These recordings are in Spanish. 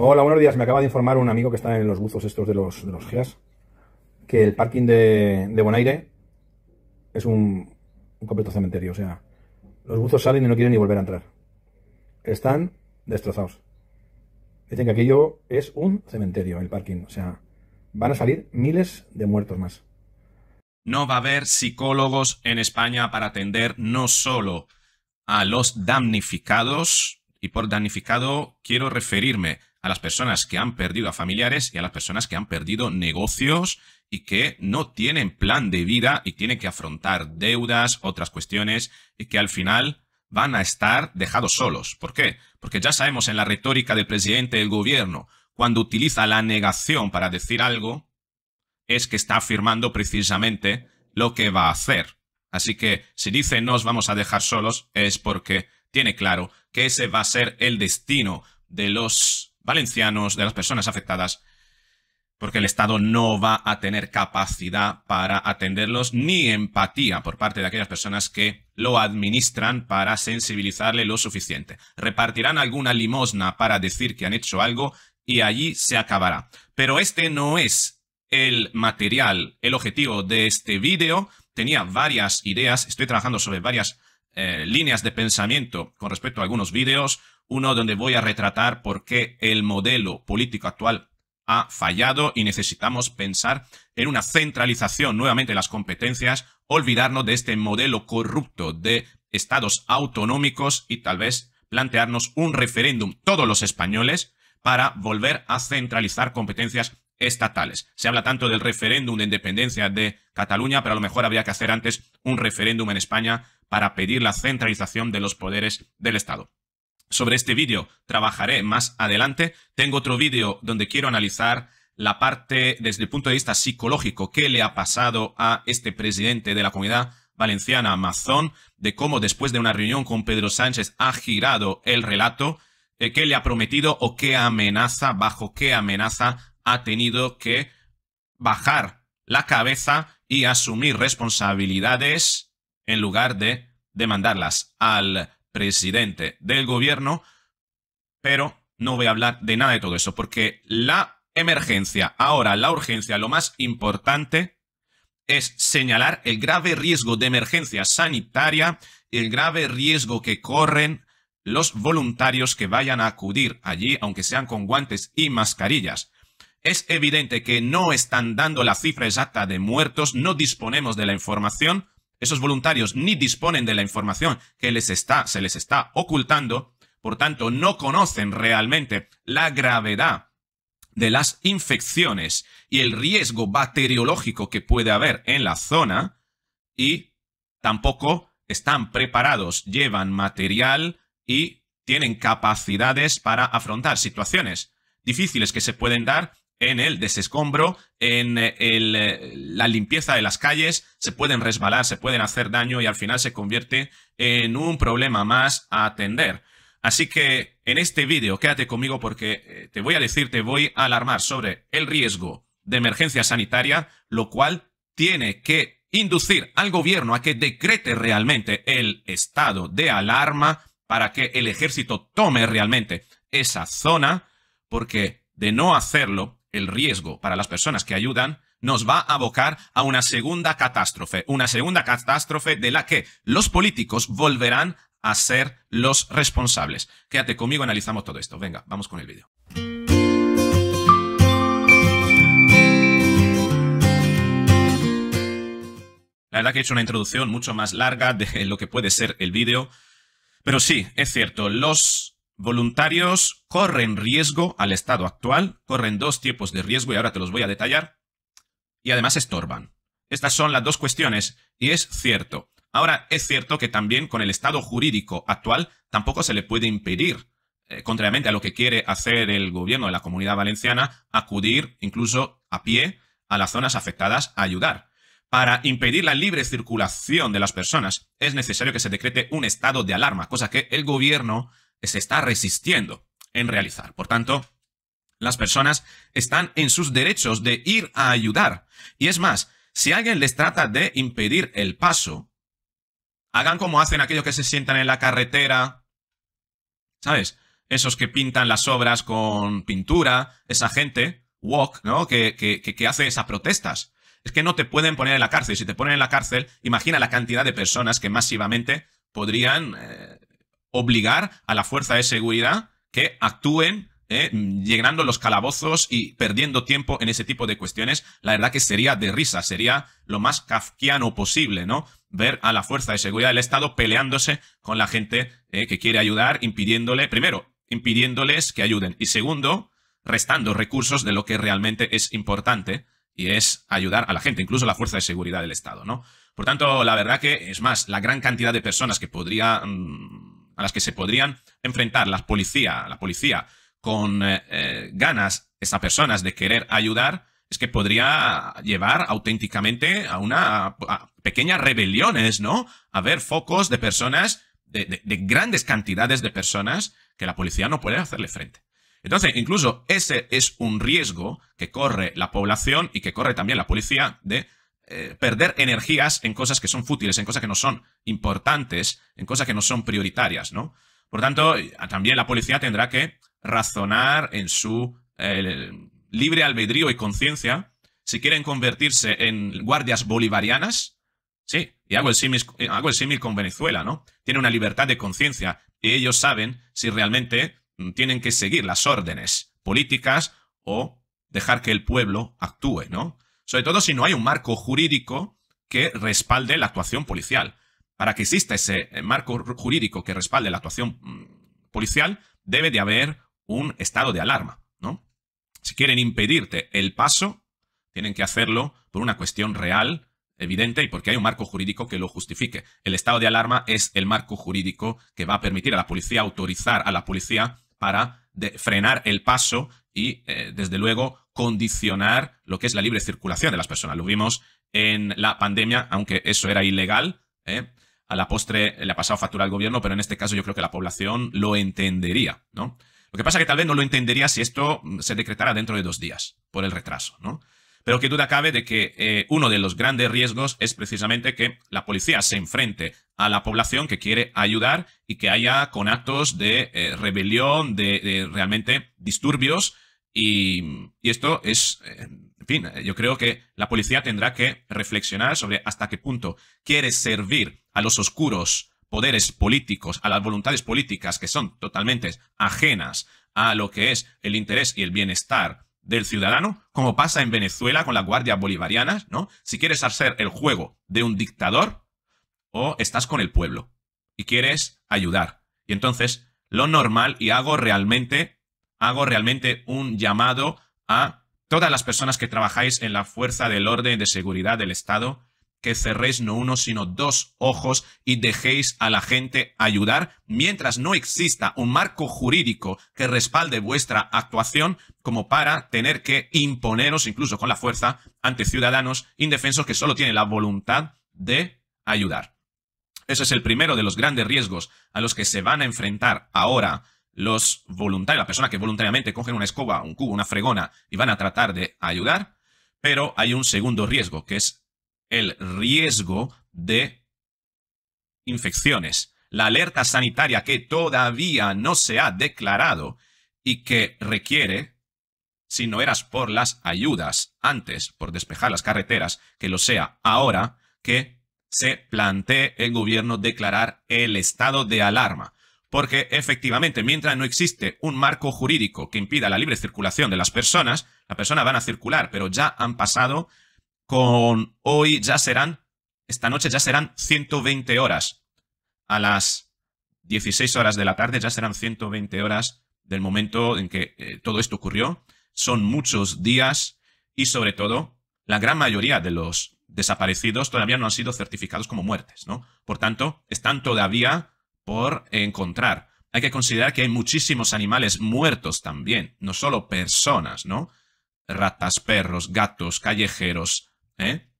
Hola, buenos días. Me acaba de informar un amigo que está en los buzos estos de los, de los GEAS que el parking de, de Bonaire es un, un completo cementerio. O sea, los buzos salen y no quieren ni volver a entrar. Están destrozados. Dicen que aquello es un cementerio, el parking. O sea, van a salir miles de muertos más. No va a haber psicólogos en España para atender no solo a los damnificados, y por damnificado quiero referirme a las personas que han perdido a familiares y a las personas que han perdido negocios y que no tienen plan de vida y tienen que afrontar deudas, otras cuestiones y que al final van a estar dejados solos. ¿Por qué? Porque ya sabemos en la retórica del presidente del gobierno, cuando utiliza la negación para decir algo, es que está afirmando precisamente lo que va a hacer. Así que si dice nos vamos a dejar solos es porque tiene claro que ese va a ser el destino de los valencianos, de las personas afectadas, porque el Estado no va a tener capacidad para atenderlos ni empatía por parte de aquellas personas que lo administran para sensibilizarle lo suficiente. Repartirán alguna limosna para decir que han hecho algo y allí se acabará. Pero este no es el material, el objetivo de este vídeo. Tenía varias ideas, estoy trabajando sobre varias eh, líneas de pensamiento con respecto a algunos vídeos uno donde voy a retratar por qué el modelo político actual ha fallado y necesitamos pensar en una centralización nuevamente de las competencias, olvidarnos de este modelo corrupto de estados autonómicos y tal vez plantearnos un referéndum todos los españoles para volver a centralizar competencias estatales. Se habla tanto del referéndum de independencia de Cataluña, pero a lo mejor habría que hacer antes un referéndum en España para pedir la centralización de los poderes del Estado sobre este vídeo trabajaré más adelante. Tengo otro vídeo donde quiero analizar la parte desde el punto de vista psicológico que le ha pasado a este presidente de la comunidad valenciana Mazón, de cómo después de una reunión con Pedro Sánchez ha girado el relato, eh, qué le ha prometido o qué amenaza, bajo qué amenaza ha tenido que bajar la cabeza y asumir responsabilidades en lugar de demandarlas al presidente del gobierno, pero no voy a hablar de nada de todo eso, porque la emergencia, ahora la urgencia, lo más importante es señalar el grave riesgo de emergencia sanitaria, el grave riesgo que corren los voluntarios que vayan a acudir allí, aunque sean con guantes y mascarillas. Es evidente que no están dando la cifra exacta de muertos, no disponemos de la información, esos voluntarios ni disponen de la información que les está, se les está ocultando, por tanto, no conocen realmente la gravedad de las infecciones y el riesgo bacteriológico que puede haber en la zona y tampoco están preparados, llevan material y tienen capacidades para afrontar situaciones difíciles que se pueden dar en el desescombro, en eh, eh, la limpieza de las calles, se pueden resbalar, se pueden hacer daño y al final se convierte en un problema más a atender. Así que en este vídeo quédate conmigo porque eh, te voy a decir, te voy a alarmar sobre el riesgo de emergencia sanitaria, lo cual tiene que inducir al gobierno a que decrete realmente el estado de alarma para que el ejército tome realmente esa zona, porque de no hacerlo, el riesgo para las personas que ayudan nos va a abocar a una segunda catástrofe, una segunda catástrofe de la que los políticos volverán a ser los responsables. Quédate conmigo, analizamos todo esto. Venga, vamos con el vídeo. La verdad que he hecho una introducción mucho más larga de lo que puede ser el vídeo. Pero sí, es cierto, los voluntarios corren riesgo al estado actual, corren dos tipos de riesgo y ahora te los voy a detallar, y además estorban. Estas son las dos cuestiones, y es cierto. Ahora, es cierto que también con el estado jurídico actual tampoco se le puede impedir, eh, contrariamente a lo que quiere hacer el gobierno de la comunidad valenciana, acudir incluso a pie a las zonas afectadas a ayudar. Para impedir la libre circulación de las personas es necesario que se decrete un estado de alarma, cosa que el gobierno se está resistiendo en realizar. Por tanto, las personas están en sus derechos de ir a ayudar. Y es más, si alguien les trata de impedir el paso, hagan como hacen aquellos que se sientan en la carretera, ¿sabes? Esos que pintan las obras con pintura, esa gente, walk, ¿no? Que, hace esas protestas. Es que no te pueden poner en la cárcel. Si te ponen en la cárcel, imagina la cantidad de personas que masivamente podrían eh, obligar a la fuerza de seguridad que actúen eh, llenando los calabozos y perdiendo tiempo en ese tipo de cuestiones, la verdad que sería de risa, sería lo más kafkiano posible, ¿no? Ver a la fuerza de seguridad del Estado peleándose con la gente eh, que quiere ayudar, impidiéndole, primero, impidiéndoles que ayuden y segundo, restando recursos de lo que realmente es importante y es ayudar a la gente, incluso la fuerza de seguridad del Estado, ¿no? Por tanto, la verdad que, es más, la gran cantidad de personas que podría mm, a las que se podrían enfrentar las policía, la policía con eh, eh, ganas esas personas de querer ayudar, es que podría llevar auténticamente a una pequeñas rebeliones, ¿no? A ver focos de personas, de, grandes cantidades de personas que la policía no puede hacerle frente. Entonces, incluso ese es un riesgo que corre la población y que corre también la policía de eh, perder energías en cosas que son fútiles, en cosas que no son importantes, en cosas que no son prioritarias, ¿no? Por tanto, también la policía tendrá que razonar en su eh, libre albedrío y conciencia si quieren convertirse en guardias bolivarianas. Sí, y hago el símil, con Venezuela, ¿no? Tiene una libertad de conciencia y ellos saben si realmente mm, tienen que seguir las órdenes políticas o dejar que el pueblo actúe, ¿no? sobre todo si no hay un marco jurídico que respalde la actuación policial. Para que exista ese eh, marco jurídico que respalde la actuación mm, policial, debe de haber un estado de alarma, ¿no? Si quieren impedirte el paso, tienen que hacerlo por una cuestión real, evidente, y porque hay un marco jurídico que lo justifique. El estado de alarma es el marco jurídico que va a permitir a la policía autorizar a la policía para frenar el paso y, eh, desde luego, condicionar lo que es la libre circulación de las personas. Lo vimos en la pandemia, aunque eso era ilegal. ¿eh? A la postre le ha pasado factura al gobierno, pero en este caso yo creo que la población lo entendería, ¿no? Lo que pasa es que tal vez no lo entendería si esto mm, se decretara dentro de dos días, por el retraso, ¿no? Pero qué duda cabe de que eh, uno de los grandes riesgos es precisamente que la policía se enfrente a la población que quiere ayudar y que haya con actos de eh, rebelión, de realmente disturbios, Mm, y, esto es, eh, en fin, eh, yo creo que la policía tendrá que reflexionar sobre hasta qué punto quiere servir a los oscuros poderes políticos, a las voluntades políticas que son totalmente ajenas a lo que es el interés y el bienestar del ciudadano, como pasa en Venezuela con las guardias bolivarianas, ¿no? Si quieres hacer el juego de un dictador o estás con el pueblo y quieres ayudar. Y entonces, lo normal y hago realmente hago realmente un llamado a todas las personas que trabajáis en la fuerza del orden de seguridad del Estado, que cerréis no uno, sino dos ojos y dejéis a la gente ayudar. Mientras no exista un marco jurídico que respalde vuestra actuación, como para tener que imponeros, incluso con la fuerza, ante ciudadanos indefensos que solo tienen la voluntad de ayudar. Ese es el primero de los grandes riesgos a los que se van a enfrentar ahora los voluntarios, la persona que voluntariamente cogen una escoba, un cubo, una fregona y van a tratar de ayudar, pero hay un segundo riesgo, que es el riesgo de infecciones. La alerta sanitaria que todavía no se ha declarado y que requiere, si no eras por las ayudas antes, por despejar las carreteras, que lo sea ahora, que se plantee el gobierno declarar el estado de alarma. Porque efectivamente, mientras no existe un marco jurídico que impida la libre circulación de las personas, las personas van a circular, pero ya han pasado con hoy ya serán, esta noche ya serán 120 horas. A las 16 horas de la tarde ya serán 120 horas del momento en que eh, todo esto ocurrió. Son muchos días y sobre todo la gran mayoría de los desaparecidos todavía no han sido certificados como muertes, ¿no? Por tanto, están todavía por encontrar. Hay que considerar que hay muchísimos animales muertos también, no solo personas, ¿no? Ratas, perros, gatos, callejeros, ¿eh?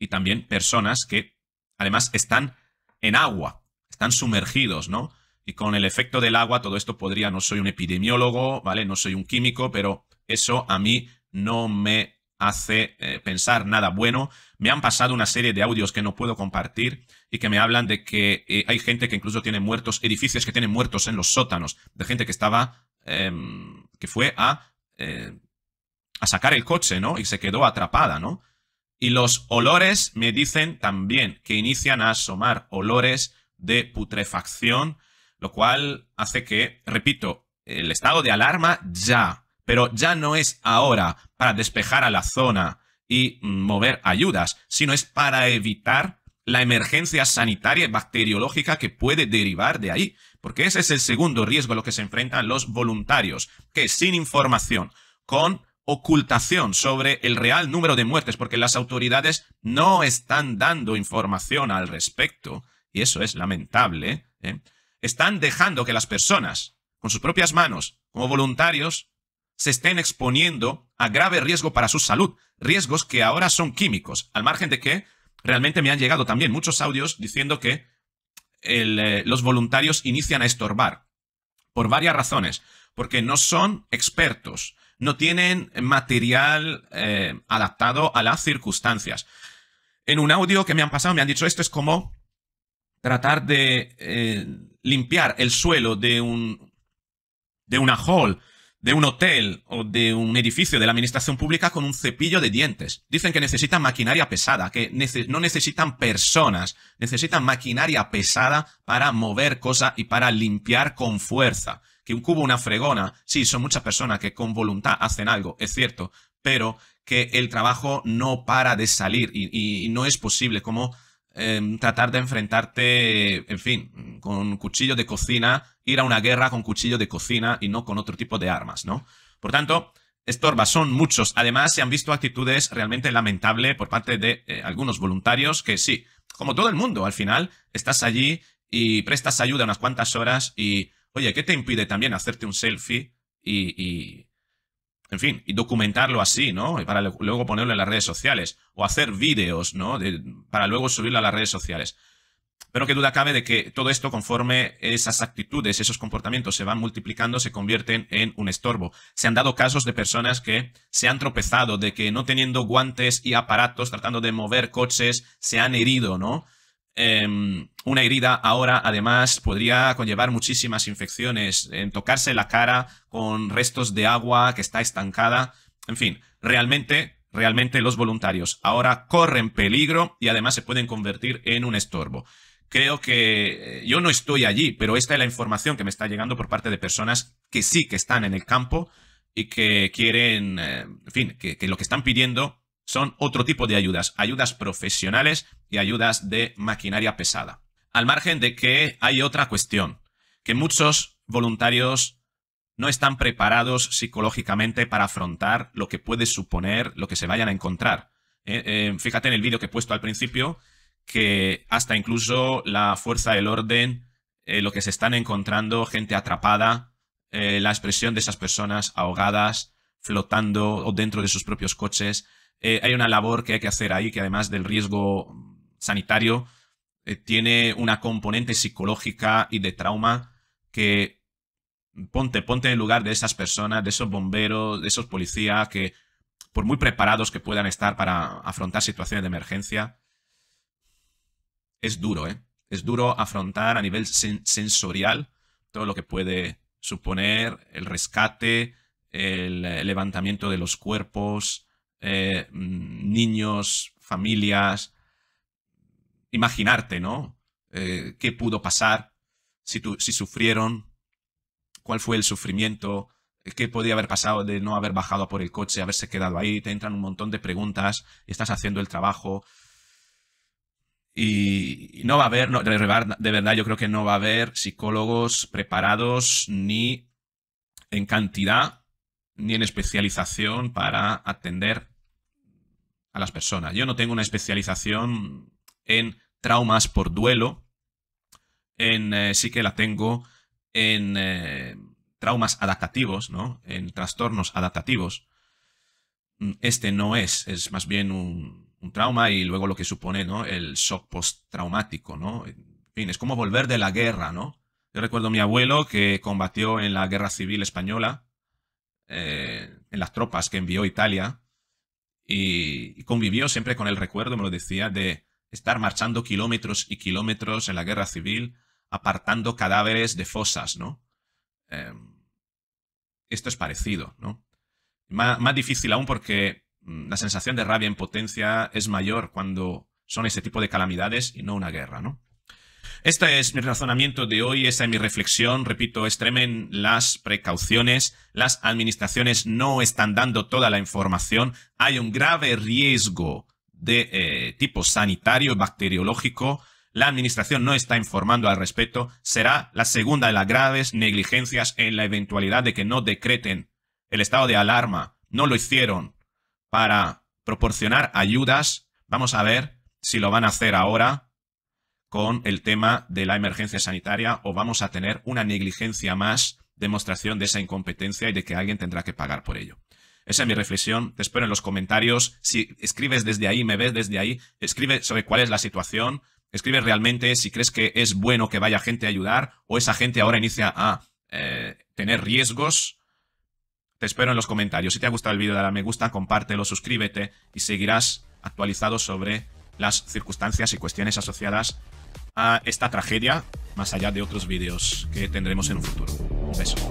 Y también personas que además están en agua, están sumergidos, ¿no? Y con el efecto del agua, todo esto podría, no soy un epidemiólogo, ¿vale? No soy un químico, pero eso a mí no me hace eh, pensar nada bueno. Me han pasado una serie de audios que no puedo compartir y que me hablan de que eh, hay gente que incluso tiene muertos, edificios que tienen muertos en los sótanos, de gente que estaba, em, que fue a, eh, a sacar el coche, ¿no? Y se quedó atrapada, ¿no? Y los olores me dicen también que inician a asomar olores de putrefacción, lo cual hace que, repito, el estado de alarma ya pero ya no es ahora para despejar a la zona y mm, mover ayudas, sino es para evitar la emergencia sanitaria y bacteriológica que puede derivar de ahí, porque ese es el segundo riesgo a lo que se enfrentan los voluntarios, que sin información, con ocultación sobre el real número de muertes, porque las autoridades no están dando información al respecto, y eso es lamentable, ¿eh? están dejando que las personas, con sus propias manos, como voluntarios, se estén exponiendo a grave riesgo para su salud, riesgos que ahora son químicos, al margen de que realmente me han llegado también muchos audios diciendo que eh, los voluntarios inician a estorbar, por varias razones, porque no son expertos, no tienen material eh, adaptado a las circunstancias. En un audio que me han pasado me han dicho esto es como tratar de eh, limpiar el suelo de un de una hall de un hotel o de un edificio de la administración pública con un cepillo de dientes. Dicen que necesitan maquinaria pesada, que no necesitan personas, necesitan maquinaria pesada para mover cosas y para limpiar con fuerza. Que un cubo, una fregona, sí, son muchas personas que con voluntad hacen algo, es cierto, pero que el trabajo no para de salir y, no es posible como em, tratar de enfrentarte, en fin, con un cuchillo de cocina ir a una guerra con cuchillo de cocina y no con otro tipo de armas, ¿no? Por tanto, estorba son muchos. Además, se han visto actitudes realmente lamentables por parte de eh, algunos voluntarios que sí, como todo el mundo, al final, estás allí y prestas ayuda unas cuantas horas y, oye, ¿qué te impide también hacerte un selfie y, en fin, y documentarlo así, ¿no? Y para luego ponerlo en las redes sociales o hacer vídeos, ¿no? para luego subirlo a las redes sociales. Pero qué duda cabe de que todo esto, conforme esas actitudes, esos comportamientos se van multiplicando, se convierten en un estorbo. Se han dado casos de personas que se han tropezado, de que no teniendo guantes y aparatos, tratando de mover coches, se han herido, ¿no? Em, una herida ahora, además, podría conllevar muchísimas infecciones, en tocarse la cara con restos de agua que está estancada. En fin, realmente realmente los voluntarios ahora corren peligro y además se pueden convertir en un estorbo creo que eh, yo no estoy allí, pero esta es la información que me está llegando por parte de personas que sí que están en el campo y que quieren, eh, en fin, que, lo que están pidiendo son otro tipo de ayudas, ayudas profesionales y ayudas de maquinaria pesada. Al margen de que hay otra cuestión, que muchos voluntarios no están preparados psicológicamente para afrontar lo que puede suponer lo que se vayan a encontrar. Eh, fíjate en el vídeo que he puesto al principio, que hasta incluso la fuerza del orden, eh, lo que se están encontrando, gente atrapada, eh, la expresión de esas personas ahogadas, flotando o dentro de sus propios coches. Eh, hay una labor que hay que hacer ahí que además del riesgo mm, sanitario, tiene una componente psicológica y de trauma que mm, ponte, ponte en el lugar de esas personas, de esos bomberos, de esos policías que por muy preparados que puedan estar para afrontar situaciones de emergencia, es duro, ¿eh? Es duro afrontar a nivel sensorial todo lo que puede suponer el rescate, el eh, levantamiento de los cuerpos, eh, mm, niños, familias. Imaginarte, ¿no? Eh, ¿Qué pudo pasar? Si, tu si sufrieron, cuál fue el sufrimiento, qué podía haber pasado de no haber bajado por el coche, haberse quedado ahí, te entran un montón de preguntas, estás haciendo el trabajo, y no va a haber, de, verdad, yo creo que no va a haber psicólogos preparados ni en cantidad ni en especialización para atender a las personas. Yo no tengo una especialización en traumas por duelo, en, eh, sí que la tengo en eh, traumas adaptativos, ¿no? en trastornos adaptativos. Mm, este no es, es más bien un, un trauma y luego lo que supone ¿no? el shock postraumático, ¿no? En fin, es como volver de la guerra, ¿no? Yo recuerdo a mi abuelo que combatió en la Guerra Civil Española, eh, en las tropas que envió Italia, y, convivió siempre con el recuerdo, me lo decía, de estar marchando kilómetros y kilómetros en la Guerra Civil, apartando cadáveres de fosas, ¿no? Em, esto es parecido, ¿no? más difícil aún porque la sensación de rabia, en potencia es mayor cuando son ese tipo de calamidades y no una guerra, ¿no? Este es mi razonamiento de hoy, esta es mi reflexión. Repito, extremen las precauciones. Las administraciones no están dando toda la información. Hay un grave riesgo de eh, tipo sanitario, bacteriológico. La administración no está informando al respecto. Será la segunda de las graves negligencias en la eventualidad de que no decreten el estado de alarma. No lo hicieron para proporcionar ayudas. Vamos a ver si lo van a hacer ahora con el tema de la emergencia sanitaria o vamos a tener una negligencia más, demostración de esa incompetencia y de que alguien tendrá que pagar por ello. Esa es mi reflexión. Te espero en los comentarios. Si escribes desde ahí, me ves desde ahí, escribe sobre cuál es la situación. Escribe realmente si crees que es bueno que vaya gente a ayudar o esa gente ahora inicia a eh, tener riesgos te espero en los comentarios. Si te ha gustado el vídeo, dale a me gusta, compártelo, suscríbete y seguirás actualizado sobre las circunstancias y cuestiones asociadas a esta tragedia, más allá de otros vídeos que tendremos en un futuro. Un beso.